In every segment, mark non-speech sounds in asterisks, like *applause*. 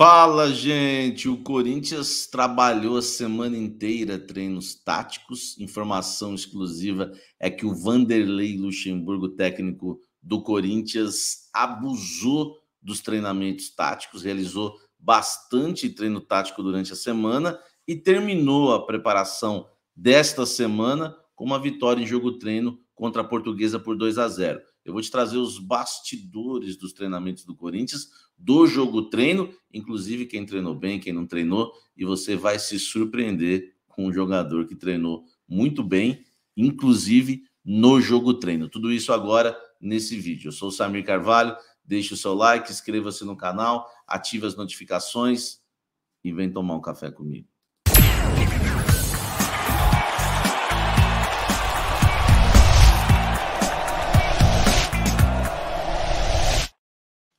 Fala, gente! O Corinthians trabalhou a semana inteira treinos táticos. Informação exclusiva é que o Vanderlei Luxemburgo, técnico do Corinthians, abusou dos treinamentos táticos, realizou bastante treino tático durante a semana e terminou a preparação desta semana com uma vitória em jogo treino contra a Portuguesa por 2 a 0. Eu vou te trazer os bastidores dos treinamentos do Corinthians, do jogo treino, inclusive quem treinou bem, quem não treinou, e você vai se surpreender com um jogador que treinou muito bem, inclusive no jogo treino. Tudo isso agora nesse vídeo. Eu sou o Samir Carvalho, deixe o seu like, inscreva-se no canal, ative as notificações e vem tomar um café comigo.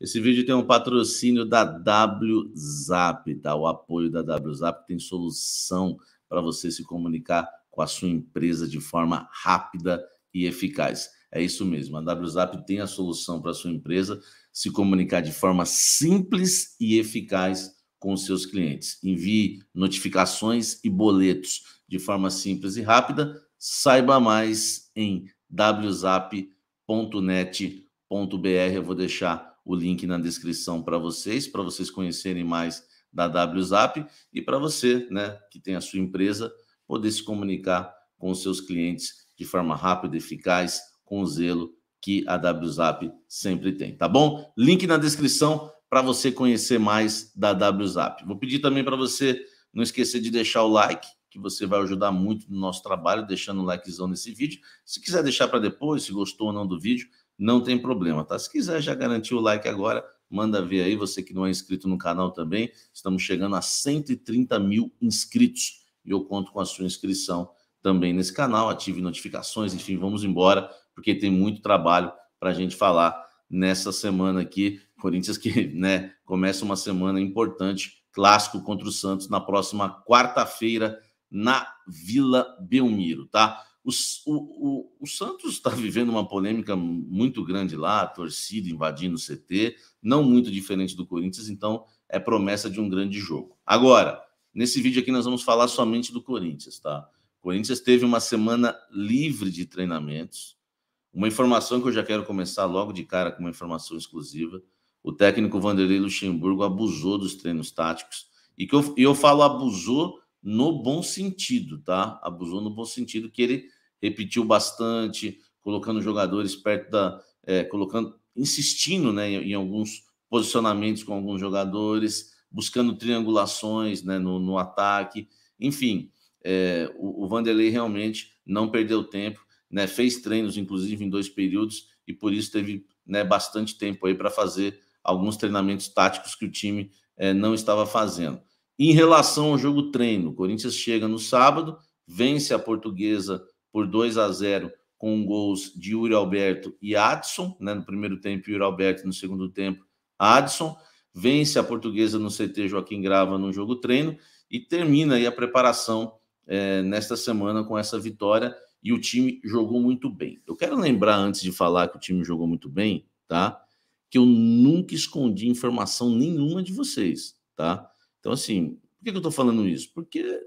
Esse vídeo tem um patrocínio da WZAP, tá? O apoio da WZAP tem solução para você se comunicar com a sua empresa de forma rápida e eficaz. É isso mesmo, a WZAP tem a solução para a sua empresa se comunicar de forma simples e eficaz com os seus clientes. Envie notificações e boletos de forma simples e rápida. Saiba mais em wzap.net.br. Eu vou deixar o link na descrição para vocês, para vocês conhecerem mais da WZAP e para você, né, que tem a sua empresa, poder se comunicar com os seus clientes de forma rápida, eficaz, com o zelo que a WZAP sempre tem, tá bom? Link na descrição para você conhecer mais da WZAP. Vou pedir também para você não esquecer de deixar o like, que você vai ajudar muito no nosso trabalho, deixando o likezão nesse vídeo. Se quiser deixar para depois, se gostou ou não do vídeo, não tem problema, tá? Se quiser já garantir o like agora, manda ver aí. Você que não é inscrito no canal também, estamos chegando a 130 mil inscritos e eu conto com a sua inscrição também nesse canal. Ative notificações, enfim, vamos embora, porque tem muito trabalho para a gente falar nessa semana aqui. Corinthians que né, começa uma semana importante, clássico contra o Santos na próxima quarta-feira na Vila Belmiro, tá? Os, o, o, o, Santos está *laughs* vivendo uma polêmica muito grande lá, a torcida invadindo o CT, não muito diferente do Corinthians, então é promessa de um grande jogo. Agora, nesse vídeo aqui nós vamos falar somente do Corinthians, tá? O Corinthians teve uma semana livre de treinamentos. Uma informação que eu já quero começar logo de cara com uma informação exclusiva. O técnico Vanderlei Luxemburgo abusou dos treinos táticos. E que eu, eu falo abusou no bom sentido, tá? Abusou no bom sentido, que ele repetiu bastante, colocando jogadores perto da. É, colocando, insistindo né, em, alguns posicionamentos com alguns jogadores, buscando triangulações né, no, no ataque. Enfim, é, o, o, Vanderlei realmente não perdeu tempo, né, fez treinos, inclusive, em dois períodos, e por isso teve né, bastante tempo aí para fazer alguns treinamentos táticos que o time é, não estava fazendo. Em relação ao jogo treino, o Corinthians chega no sábado, vence a Portuguesa por 2 a 0 com gols de Yuri Alberto e Adson, né, no primeiro tempo Yuri Alberto, no segundo tempo Adson, vence a Portuguesa no CT Joaquim Grava no jogo treino e termina aí a preparação é, nesta semana com essa vitória e o time jogou muito bem. Eu quero lembrar antes de falar que o time jogou muito bem, tá? Que eu nunca escondi informação nenhuma de vocês, tá? Então, assim, por que eu estou falando isso? Porque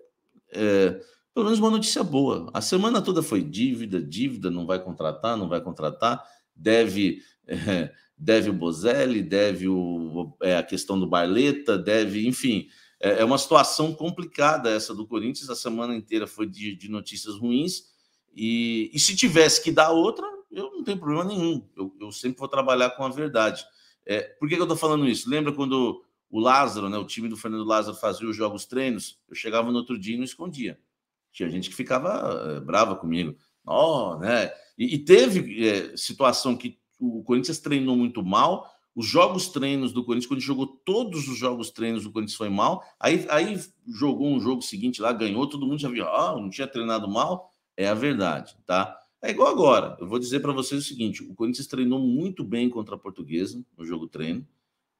é, pelo menos uma notícia boa. A semana toda foi dívida, dívida, não vai contratar, não vai contratar, deve é, deve o Bozelli, deve o, é, a questão do Barleta, deve, enfim, é, é, uma situação complicada essa do Corinthians. A semana inteira foi de, de notícias ruins. E, e, se tivesse que dar outra, eu não tenho problema nenhum. Eu, eu sempre vou trabalhar com a verdade. É, por que, que eu estou falando isso? Lembra quando o Lázaro, né, o time do Fernando Lázaro fazia os jogos treinos, eu chegava no outro dia e não escondia. Tinha gente que ficava eh, brava comigo. Oh, né? E, e teve é, situação que o Corinthians treinou muito mal, os jogos treinos do Corinthians, quando jogou todos os jogos treinos do Corinthians foi mal, aí, aí jogou um jogo seguinte lá, ganhou, todo mundo já viu, ah, oh, não tinha treinado mal, é a verdade, tá? É igual agora, eu vou dizer para vocês o seguinte, o Corinthians treinou muito bem contra a Portuguesa no jogo treino,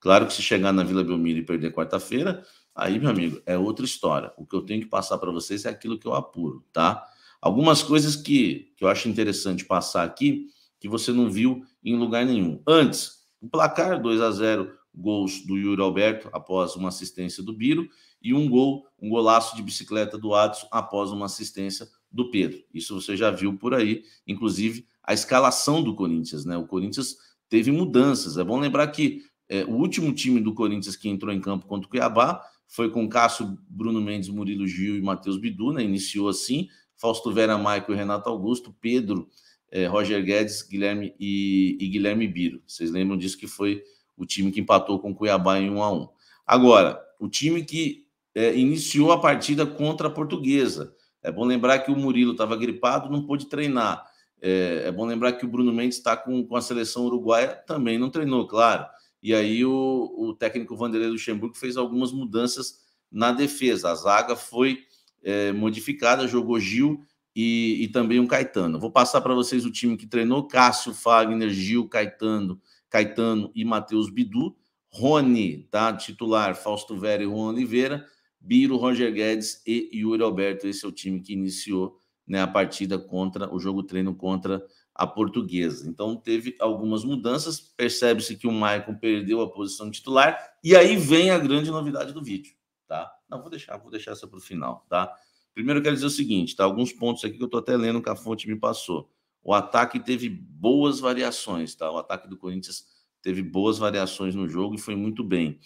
Claro que se chegar na Vila Belmiro e perder quarta-feira, aí, meu amigo, é outra história. O que eu tenho que passar para vocês é aquilo que eu apuro, tá? Algumas coisas que, que eu acho interessante passar aqui, que você não viu em lugar nenhum. Antes, o placar 2 a 0 gols do Yuri Alberto após uma assistência do Biro e um gol, um golaço de bicicleta do Adson após uma assistência do Pedro. Isso você já viu por aí, inclusive a escalação do Corinthians, né? O Corinthians teve mudanças. É bom lembrar que é, o último time do Corinthians que entrou em campo contra o Cuiabá foi com Cássio, Bruno Mendes, Murilo Gil e Matheus Bidu, né? Iniciou assim. Fausto Vera, Maico e Renato Augusto, Pedro, é, Roger Guedes, Guilherme e, e, Guilherme Biro. Vocês lembram disso que foi o time que empatou com o Cuiabá em 1 a 1 Agora, o time que é, iniciou a partida contra a Portuguesa. É bom lembrar que o Murilo estava gripado, não pôde treinar. É, é, bom lembrar que o Bruno Mendes está com, com a seleção uruguaia, também não treinou, claro. E aí o, o técnico Vanderlei Luxemburgo fez algumas mudanças na defesa. A zaga foi é, modificada, jogou Gil e, e, também um Caetano. Vou passar para vocês o time que treinou: Cássio, Fagner, Gil, Caetano, Caetano e Matheus Bidu. Rony, tá? Titular, Fausto Vera e Juan Oliveira, Biro, Roger Guedes e Yuri Alberto. Esse é o time que iniciou né, a partida contra o jogo treino contra a portuguesa. Então teve algumas mudanças, percebe-se que o Maicon perdeu a posição titular, e aí vem a grande novidade do vídeo, tá? Não, vou deixar, vou deixar essa para o final, tá? Primeiro eu quero dizer o seguinte, tá? Alguns pontos aqui que eu estou até lendo que a fonte me passou. O ataque teve boas variações, tá? O ataque do Corinthians teve boas variações no jogo e foi muito bem.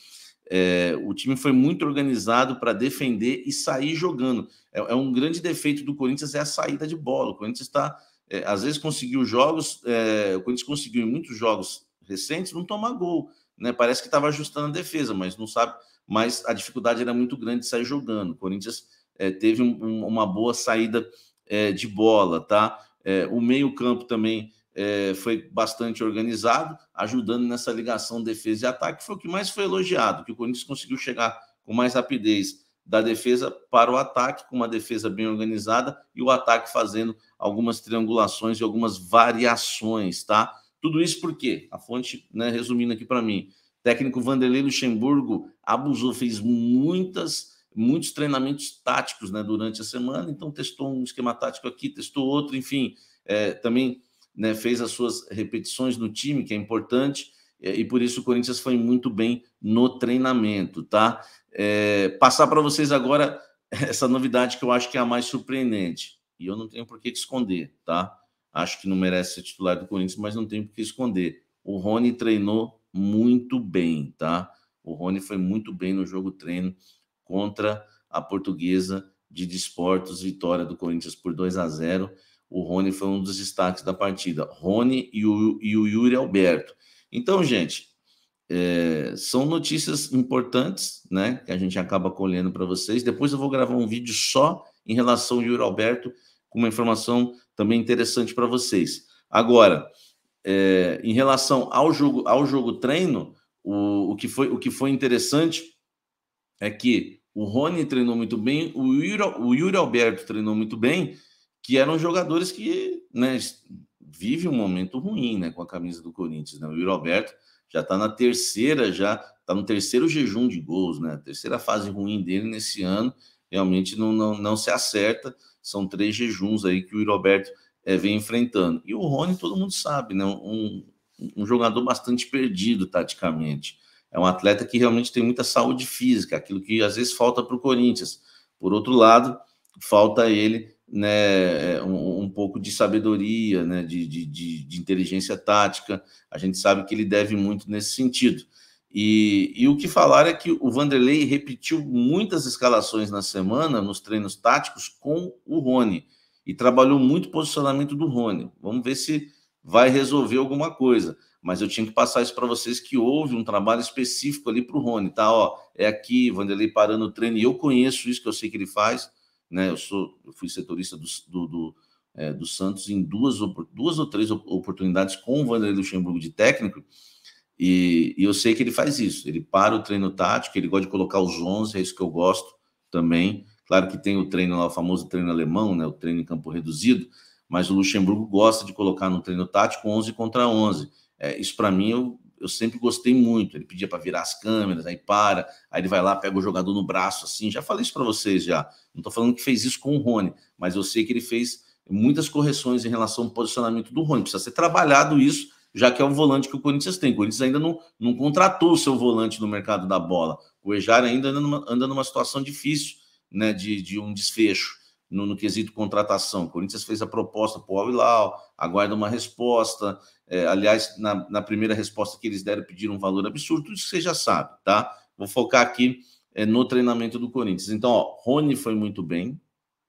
É, o time foi muito organizado para defender e sair jogando. É, é, um grande defeito do Corinthians é a saída de bola. O Corinthians está é, às vezes conseguiu jogos, é, o Corinthians conseguiu em muitos jogos recentes não tomar gol, né? Parece que estava ajustando a defesa, mas não sabe. Mas a dificuldade era muito grande de sair jogando. O Corinthians é, teve um, um, uma boa saída é, de bola, tá? É, o meio campo também é, foi bastante organizado, ajudando nessa ligação defesa e ataque. Foi o que mais foi elogiado, que o Corinthians conseguiu chegar com mais rapidez da defesa para o ataque, com uma defesa bem organizada e o ataque fazendo algumas triangulações e algumas variações, tá? Tudo isso porque a fonte, né, resumindo aqui para mim, técnico Vanderlei Luxemburgo abusou, fez muitas muitos treinamentos táticos né, durante a semana, então testou um esquema tático aqui, testou outro, enfim, é, também né, fez as suas repetições no time, que é importante, é, e por isso o Corinthians foi muito bem no treinamento, tá? É, passar para vocês agora *laughs* essa novidade que eu acho que é a mais surpreendente. E eu não tenho por que esconder, tá? Acho que não merece ser titular do Corinthians, mas não tenho por que esconder. O Rony treinou muito bem, tá? O Rony foi muito bem no jogo treino contra a portuguesa de desportos, vitória do Corinthians por 2 a 0 O Rony foi um dos destaques da partida. Rony e o, e o Yuri Alberto. Então, gente, é, são notícias importantes, né? Que a gente acaba colhendo para vocês. Depois eu vou gravar um vídeo só em relação ao Yuri Alberto, com uma informação também interessante para vocês. Agora, é, em relação ao jogo, ao jogo treino, o, o, que foi, o que foi interessante é que o Rony treinou muito bem, o Yuri, o Yuri Alberto treinou muito bem, que eram jogadores que né, vive um momento ruim, né, com a camisa do Corinthians, né? O Yuri já está na terceira, já está no terceiro jejum de gols, né? Terceira fase ruim dele nesse ano, realmente não, não, não se acerta. São três jejuns aí que o Yuri é, vem enfrentando. E o Rony, todo mundo sabe, né? Um, um jogador bastante perdido taticamente. É um atleta que realmente tem muita saúde física, aquilo que às vezes falta para o Corinthians. Por outro lado, falta ele né, é, um, um pouco de sabedoria, né, de, de, de, de, inteligência tática. A gente sabe que ele deve muito nesse sentido. E, e o que falar é que o Vanderlei repetiu muitas escalações na semana, nos treinos táticos, com o Rony. E trabalhou muito o posicionamento do Rony. Vamos ver se vai resolver alguma coisa. Mas eu tinha que passar isso para vocês que houve um trabalho específico ali para o Rony, tá? Ó, é aqui, Vanderlei parando o treino, e eu conheço isso, que eu sei que ele faz. Né? Eu, sou, eu fui setorista do, do, do, é, do Santos em duas, duas ou três oportunidades com o Vanderlei Luxemburgo de técnico, e, e, eu sei que ele faz isso. Ele para o treino tático, ele gosta de colocar os 11, é isso que eu gosto também. Claro que tem o treino lá, o famoso treino alemão, né, o treino em campo reduzido, mas o Luxemburgo gosta de colocar no treino tático 11 contra 11. É, isso para mim eu eu sempre gostei muito. Ele pedia para virar as câmeras, aí para, aí ele vai lá, pega o jogador no braço, assim. Já falei isso para vocês já. Não estou falando que fez isso com o Rony, mas eu sei que ele fez muitas correções em relação ao posicionamento do Rony. Precisa ser trabalhado isso, já que é o volante que o Corinthians tem. O Corinthians ainda não, não contratou o seu volante no mercado da bola. O Ejar ainda anda numa, anda numa situação difícil, né, de, de um desfecho no, no quesito contratação. O Corinthians fez a proposta para o Alilau, aguarda uma resposta. É, aliás, na, na, primeira resposta que eles deram, pediram um valor absurdo, tudo isso você já sabe, tá? Vou focar aqui é, no treinamento do Corinthians. Então, ó, Rony foi muito bem,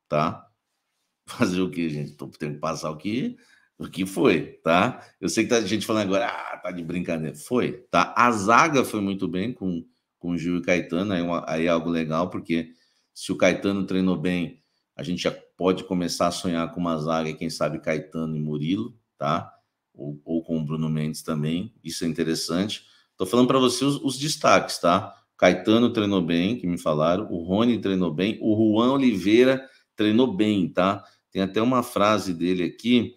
tá? *laughs* Fazer o que, gente? Tô tendo que passar o que, o que foi, tá? Eu sei que tá gente falando agora, ah, tá de brincadeira. Foi, tá? A zaga foi muito bem com, com o Gil e Caetano, aí, uma, aí é algo legal, porque se o Caetano treinou bem a gente já pode começar a sonhar com uma zaga, quem sabe Caetano e Murilo, tá? Ou, ou com o Bruno Mendes também. Isso é interessante. Estou falando para vocês os, os, destaques, tá? Caetano treinou bem, que me falaram. O Rony treinou bem. O Juan Oliveira treinou bem, tá? Tem até uma frase dele aqui.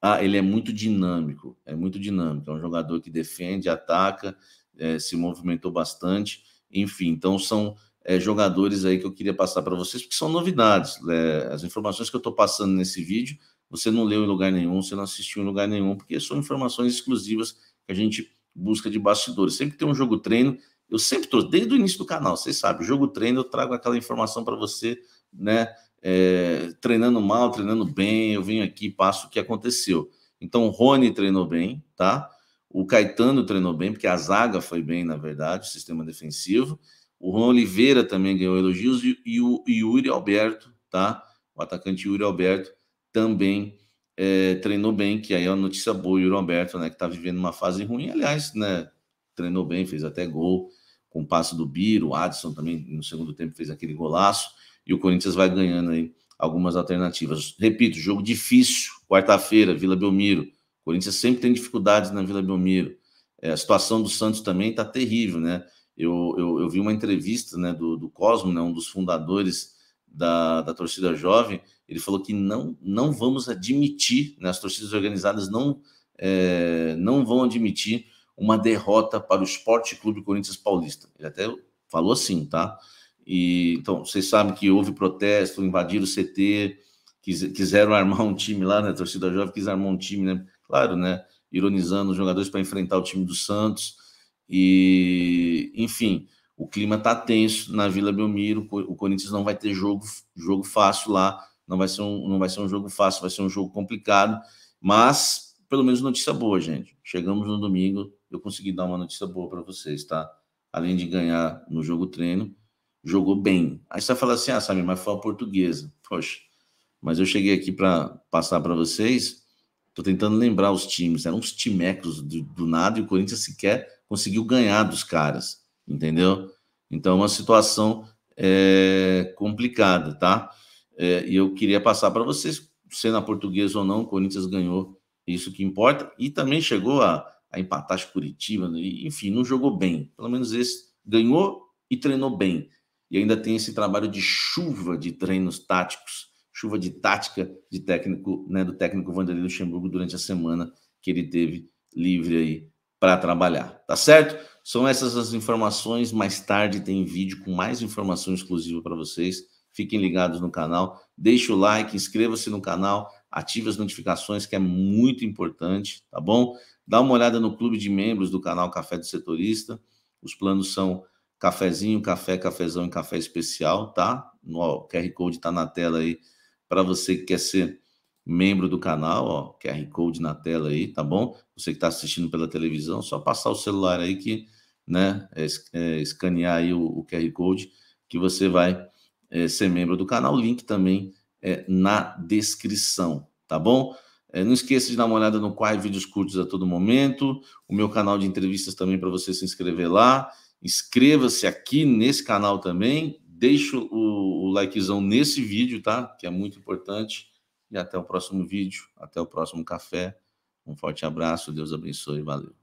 Ah, ele é muito dinâmico. É muito dinâmico. É um jogador que defende, ataca, é, se movimentou bastante. Enfim, então são é, jogadores aí que eu queria passar para vocês, porque são novidades. Né? As informações que eu estou passando nesse vídeo, você não leu em lugar nenhum, você não assistiu em lugar nenhum, porque são informações exclusivas que a gente busca de bastidores. Sempre tem um jogo treino, eu sempre estou, desde o início do canal, vocês sabem, jogo treino, eu trago aquela informação para você, né? É, treinando mal, treinando bem, eu venho aqui passo o que aconteceu. Então, o Rony treinou bem, tá? O Caetano treinou bem, porque a zaga foi bem, na verdade, o sistema defensivo. O Juan Oliveira também ganhou elogios e, o Yuri Alberto, tá? O atacante Yuri Alberto também é, treinou bem, que aí é uma notícia boa. Yuri Alberto, né, que tá vivendo uma fase ruim, aliás, né? Treinou bem, fez até gol com o passe do Biro, o Adson também no segundo tempo fez aquele golaço e o Corinthians vai ganhando aí algumas alternativas. Repito, jogo difícil, quarta-feira, Vila Belmiro. O Corinthians sempre tem dificuldades na Vila Belmiro. É, a situação do Santos também está terrível, né? eu, eu, eu vi uma entrevista né, do, do Cosmo, né, um dos fundadores da, da torcida jovem, ele falou que não, não vamos admitir, né, as torcidas organizadas não, é, não vão admitir uma derrota para o Esporte Clube Corinthians Paulista. Ele até falou assim, tá? E, então, vocês sabem que houve protesto, invadiram o CT, quis, quiseram armar um time lá, né? A torcida jovem quis armar um time, né? Claro, né? Ironizando os jogadores para enfrentar o time do Santos. E, enfim, o clima tá tenso na Vila Belmiro, o Corinthians não vai ter jogo, jogo fácil lá, não vai, ser um, não vai ser um jogo fácil, vai ser um jogo complicado, mas pelo menos notícia boa, gente. Chegamos no domingo, eu consegui dar uma notícia boa para vocês, tá? Além de ganhar no jogo treino, jogou bem. Aí você vai falar assim, ah, sabe, mas foi a portuguesa. Poxa, mas eu cheguei aqui para passar para vocês, tô tentando lembrar os times, eram né? uns timecos do, do nada e o Corinthians sequer conseguiu ganhar dos caras, entendeu? Então, é uma situação é, complicada, tá? É, e eu queria passar para vocês, se na portuguesa ou não, o Corinthians ganhou, é isso que importa, e também chegou a, a empatar a Curitiba, né? enfim, não jogou bem, pelo menos esse ganhou e treinou bem. E ainda tem esse trabalho de chuva de treinos táticos, chuva de tática de técnico, né, do técnico Vanderlei Luxemburgo durante a semana que ele teve livre aí para trabalhar, tá certo? São essas as informações. Mais tarde tem vídeo com mais informação exclusiva para vocês. Fiquem ligados no canal, deixe o like, inscreva-se no canal, ative as notificações, que é muito importante, tá bom? Dá uma olhada no clube de membros do canal Café do Setorista. Os planos são cafezinho, café, cafezão e café especial, tá? No QR Code está na tela aí para você que quer ser membro do canal, ó, QR Code na tela aí, tá bom? Você que está assistindo pela televisão, só passar o celular aí que, né, é, é, escanear aí o, o, QR Code que você vai é, ser membro do canal. O link também é na descrição, tá bom? É, não esqueça de dar uma olhada no Quai Vídeos Curtos a todo momento, o meu canal de entrevistas também para você se inscrever lá. Inscreva-se aqui nesse canal também, deixa o, o likezão nesse vídeo, tá? Que é muito importante e até o próximo vídeo, até o próximo café. Um forte abraço, Deus abençoe, valeu.